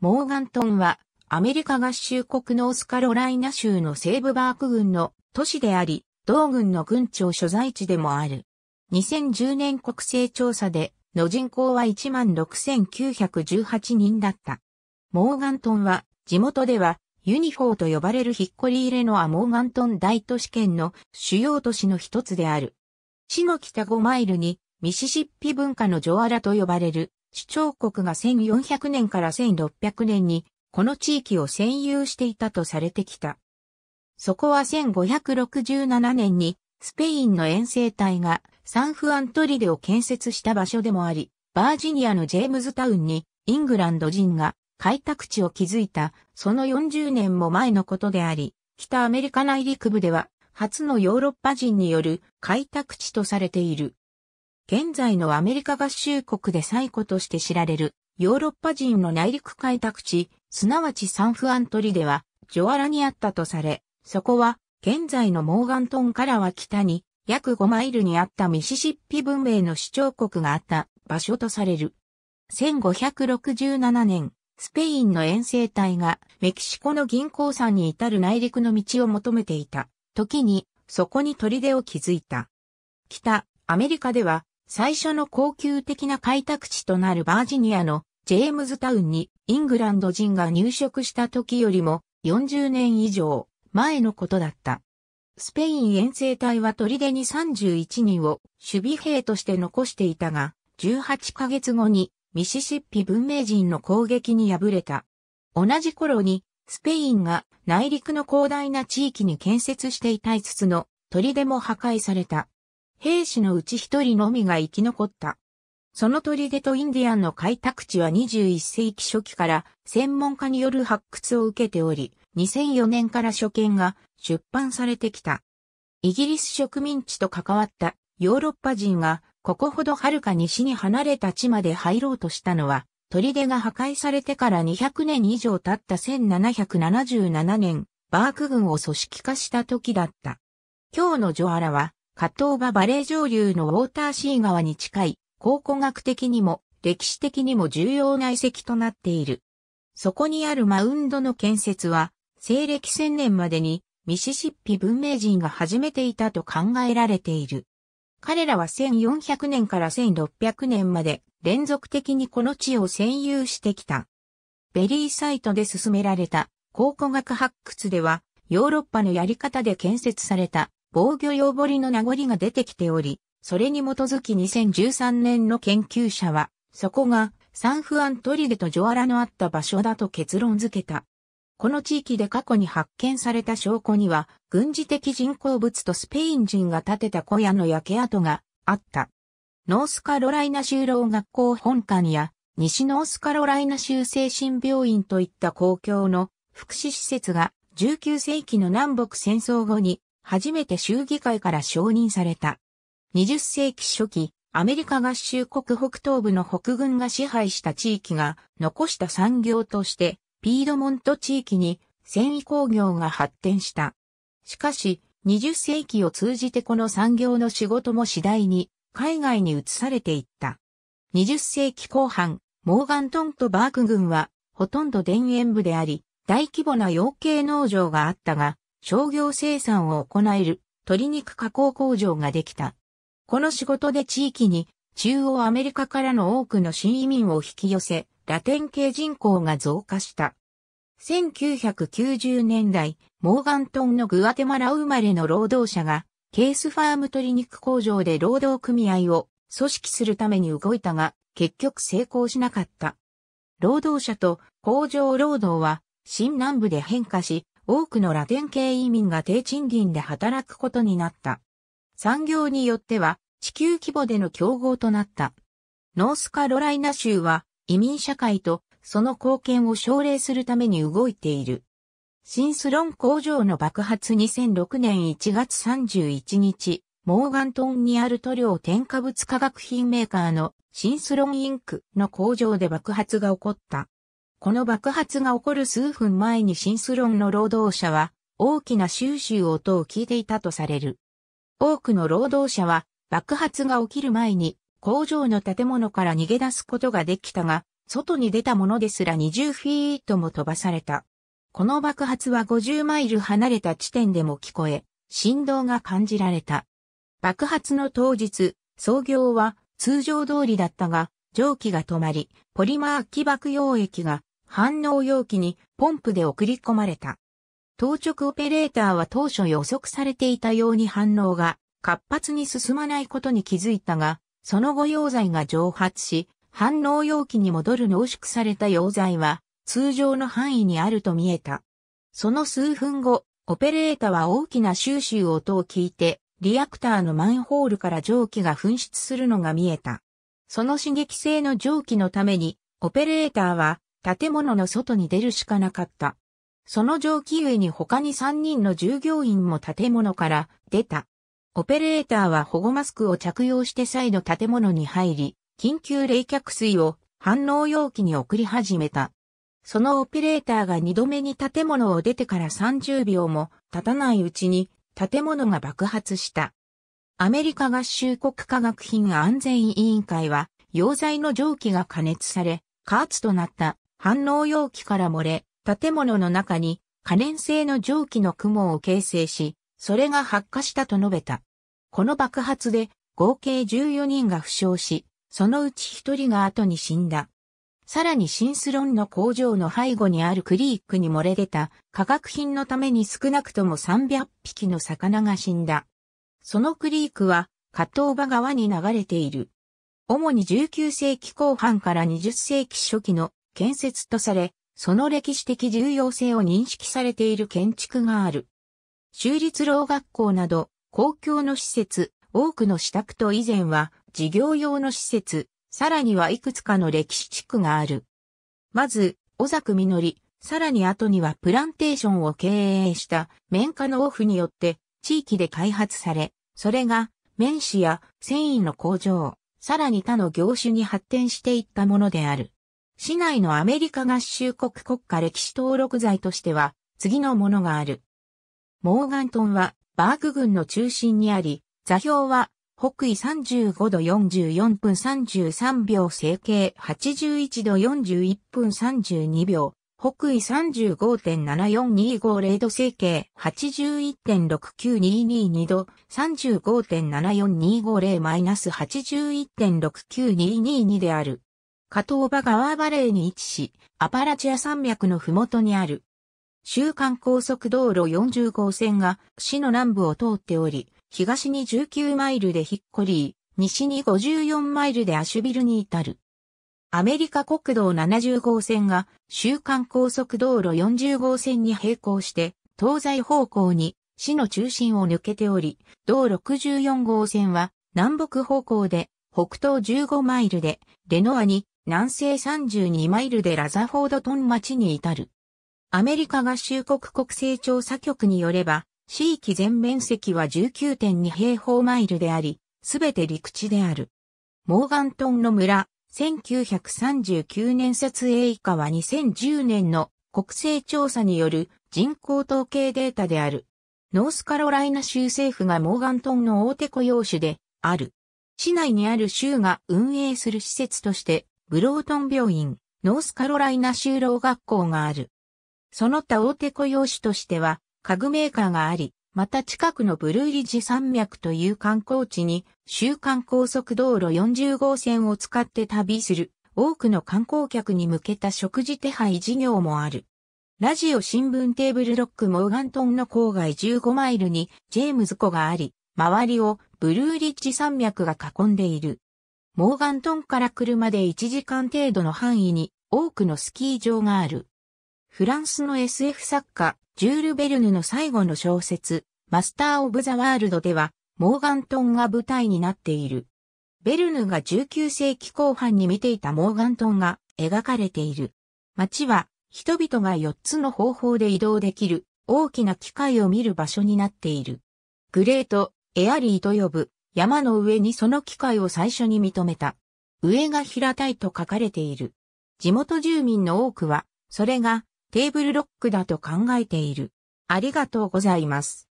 モーガントンは、アメリカ合衆国ノースカロライナ州の西部バーク軍の都市であり、同軍の軍庁所在地でもある。2010年国勢調査で、の人口は16,918人だった。モーガントンは、地元では、ユニフォーと呼ばれる引っコり入れのア・モーガントン大都市圏の主要都市の一つである。市の北5マイルに、ミシシッピ文化のジョアラと呼ばれる主張国が1400年から1600年にこの地域を占有していたとされてきた。そこは1567年にスペインの遠征隊がサンフアントリデを建設した場所でもあり、バージニアのジェームズタウンにイングランド人が開拓地を築いたその40年も前のことであり、北アメリカ内陸部では初のヨーロッパ人による開拓地とされている。現在のアメリカ合衆国で最古として知られるヨーロッパ人の内陸開拓地、すなわちサンフアントリでは、ジョアラにあったとされ、そこは、現在のモーガントンからは北に、約5マイルにあったミシシッピ文明の主張国があった場所とされる。1567年、スペインの遠征隊がメキシコの銀行山に至る内陸の道を求めていた時に、そこに砦を築いた。北、アメリカでは最初の高級的な開拓地となるバージニアのジェームズタウンにイングランド人が入植した時よりも40年以上前のことだった。スペイン遠征隊は砦に31人を守備兵として残していたが、18ヶ月後にミシシッピ文明人の攻撃に敗れた。同じ頃にスペインが内陸の広大な地域に建設していた5つの砦も破壊された。兵士のうち一人のみが生き残った。その砦とインディアンの開拓地は21世紀初期から専門家による発掘を受けており、2004年から初見が出版されてきた。イギリス植民地と関わったヨーロッパ人がここほど遥か西に離れた地まで入ろうとしたのは、砦が破壊されてから200年以上経った1777年、バーク軍を組織化した時だった。今日のジョアラは、加藤がバレー上流のウォーターシー川に近い、考古学的にも歴史的にも重要な遺跡となっている。そこにあるマウンドの建設は、西暦1000年までにミシシッピ文明人が始めていたと考えられている。彼らは1400年から1600年まで連続的にこの地を占有してきた。ベリーサイトで進められた考古学発掘では、ヨーロッパのやり方で建設された防御用堀の名残が出てきており、それに基づき2013年の研究者は、そこがサンフアントリデとジョアラのあった場所だと結論付けた。この地域で過去に発見された証拠には、軍事的人工物とスペイン人が建てた小屋の焼け跡があった。ノースカロライナ州老学校本館や、西ノースカロライナ州精神病院といった公共の福祉施設が19世紀の南北戦争後に初めて州議会から承認された。20世紀初期、アメリカ合衆国北東部の北軍が支配した地域が残した産業として、ピードモント地域に繊維工業が発展した。しかし、20世紀を通じてこの産業の仕事も次第に海外に移されていった。20世紀後半、モーガントンとバーク軍はほとんど田園部であり、大規模な養鶏農場があったが、商業生産を行える鶏肉加工工場ができた。この仕事で地域に中央アメリカからの多くの新移民を引き寄せ、ラテン系人口が増加した。1990年代、モーガントンのグアテマラ生まれの労働者が、ケースファーム鶏肉工場で労働組合を組織するために動いたが、結局成功しなかった。労働者と工場労働は、新南部で変化し、多くのラテン系移民が低賃金で働くことになった。産業によっては地球規模での競合となった。ノースカロライナ州は移民社会とその貢献を奨励するために動いている。シンスロン工場の爆発2006年1月31日、モーガントンにある塗料添加物化学品メーカーのシンスロンインクの工場で爆発が起こった。この爆発が起こる数分前にシンスロンの労働者は大きな収集音を聞いていたとされる。多くの労働者は爆発が起きる前に工場の建物から逃げ出すことができたが、外に出たものですら20フィートも飛ばされた。この爆発は50マイル離れた地点でも聞こえ、振動が感じられた。爆発の当日、操業は通常通りだったが、蒸気が止まり、ポリマー起爆溶液が反応容器にポンプで送り込まれた。当直オペレーターは当初予測されていたように反応が活発に進まないことに気づいたが、その後溶剤が蒸発し、反応容器に戻る濃縮された溶剤は通常の範囲にあると見えた。その数分後、オペレーターは大きな収集音を聞いて、リアクターのマンホールから蒸気が噴出するのが見えた。その刺激性の蒸気のために、オペレーターは建物の外に出るしかなかった。その上気上に他に3人の従業員も建物から出た。オペレーターは保護マスクを着用して再度建物に入り、緊急冷却水を反応容器に送り始めた。そのオペレーターが2度目に建物を出てから30秒も経たないうちに建物が爆発した。アメリカ合衆国科学品安全委員会は、溶剤の蒸気が加熱され、加圧となった反応容器から漏れ、建物の中に可燃性の蒸気の雲を形成し、それが発火したと述べた。この爆発で合計14人が負傷し、そのうち1人が後に死んだ。さらにシンスロンの工場の背後にあるクリークに漏れ出た化学品のために少なくとも300匹の魚が死んだ。そのクリークは、加藤場川に流れている。主に19世紀後半から20世紀初期の建設とされ、その歴史的重要性を認識されている建築がある。州立老学校など、公共の施設、多くの支度と以前は、事業用の施設、さらにはいくつかの歴史地区がある。まず、小作実、さらに後にはプランテーションを経営した綿花のオフによって地域で開発され、それが綿糸や繊維の工場、さらに他の業種に発展していったものである。市内のアメリカ合衆国国家歴史登録財としては、次のものがある。モーガントンは、バーク群の中心にあり、座標は、北緯35度44分33秒整形81度41分32秒、北緯35.74250度整形81.69222度35.74250-81.69222である。加藤場川バレーに位置し、アパラチア山脈のふもとにある。週間高速道路40号線が市の南部を通っており、東に19マイルでヒッコリー、西に54マイルでアシュビルに至る。アメリカ国道70号線が週間高速道路40号線に並行して東西方向に市の中心を抜けており、道64号線は南北方向で北東15マイルでレノアに南西32マイルでラザフォードトン町に至る。アメリカ合衆国国勢調査局によれば、地域全面積は19.2平方マイルであり、すべて陸地である。モーガントンの村、1939年撮影以下は2010年の国勢調査による人口統計データである。ノースカロライナ州政府がモーガントンの大手雇用種である。市内にある州が運営する施設としてブロートン病院、ノースカロライナ就老学校がある。その他大手雇用主としては、家具メーカーがあり、また近くのブルーリジ山脈という観光地に、週間高速道路40号線を使って旅する、多くの観光客に向けた食事手配事業もある。ラジオ新聞テーブルロックモーガントンの郊外15マイルにジェームズ湖があり、周りをブルーリッジ山脈が囲んでいる。モーガントンから車で1時間程度の範囲に多くのスキー場がある。フランスの SF 作家、ジュール・ベルヌの最後の小説、マスター・オブ・ザ・ワールドでは、モーガントンが舞台になっている。ベルヌが19世紀後半に見ていたモーガントンが描かれている。街は人々が4つの方法で移動できる大きな機械を見る場所になっている。グレート、エアリーと呼ぶ山の上にその機会を最初に認めた。上が平たいと書かれている。地元住民の多くは、それがテーブルロックだと考えている。ありがとうございます。